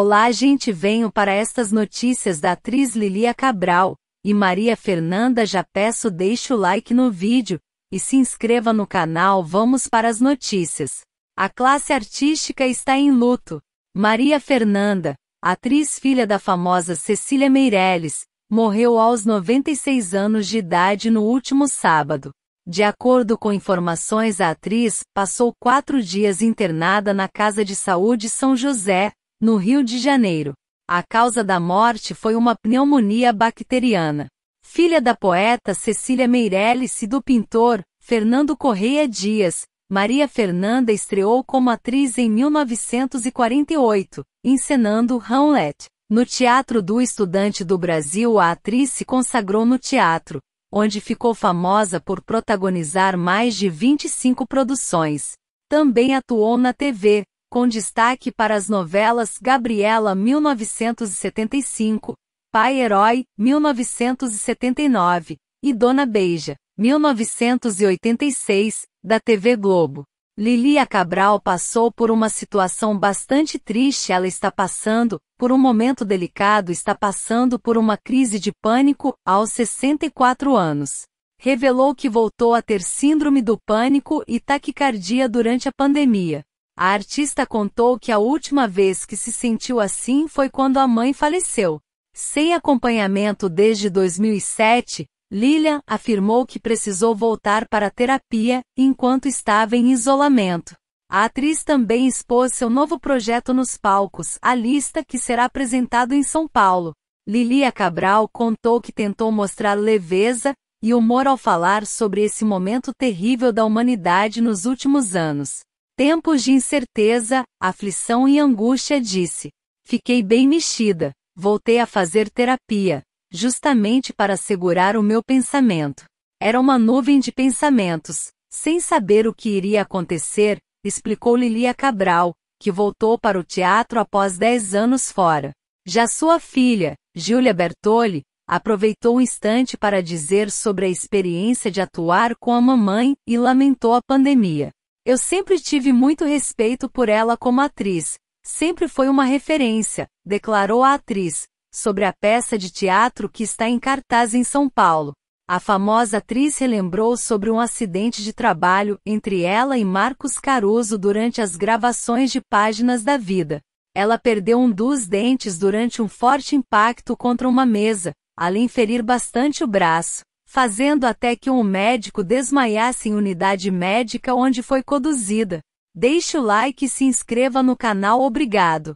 Olá, gente, venho para estas notícias da atriz Lilia Cabral e Maria Fernanda. Já peço deixe o like no vídeo e se inscreva no canal. Vamos para as notícias. A classe artística está em luto. Maria Fernanda, atriz filha da famosa Cecília Meirelles, morreu aos 96 anos de idade no último sábado. De acordo com informações, a atriz passou quatro dias internada na Casa de Saúde São José, no Rio de Janeiro. A causa da morte foi uma pneumonia bacteriana. Filha da poeta Cecília Meirelles e do pintor Fernando Correia Dias, Maria Fernanda estreou como atriz em 1948, encenando Hamlet. No Teatro do Estudante do Brasil, a atriz se consagrou no teatro, onde ficou famosa por protagonizar mais de 25 produções. Também atuou na TV, com destaque para as novelas Gabriela 1975, Pai Herói 1979 e Dona Beija 1986, da TV Globo. Lilia Cabral passou por uma situação bastante triste, ela está passando por um momento delicado, está passando por uma crise de pânico aos 64 anos. Revelou que voltou a ter síndrome do pânico e taquicardia durante a pandemia. A artista contou que a última vez que se sentiu assim foi quando a mãe faleceu. Sem acompanhamento desde 2007, Lilian afirmou que precisou voltar para a terapia enquanto estava em isolamento. A atriz também expôs seu novo projeto nos palcos, a lista que será apresentado em São Paulo. Lilia Cabral contou que tentou mostrar leveza e humor ao falar sobre esse momento terrível da humanidade nos últimos anos. Tempos de incerteza, aflição e angústia disse. Fiquei bem mexida, voltei a fazer terapia, justamente para segurar o meu pensamento. Era uma nuvem de pensamentos, sem saber o que iria acontecer, explicou Lilia Cabral, que voltou para o teatro após 10 anos fora. Já sua filha, Giulia Bertoli, aproveitou o um instante para dizer sobre a experiência de atuar com a mamãe e lamentou a pandemia. Eu sempre tive muito respeito por ela como atriz, sempre foi uma referência, declarou a atriz, sobre a peça de teatro que está em cartaz em São Paulo. A famosa atriz relembrou sobre um acidente de trabalho entre ela e Marcos Caruso durante as gravações de Páginas da Vida. Ela perdeu um dos dentes durante um forte impacto contra uma mesa, além ferir bastante o braço fazendo até que um médico desmaiasse em unidade médica onde foi conduzida. Deixe o like e se inscreva no canal, obrigado.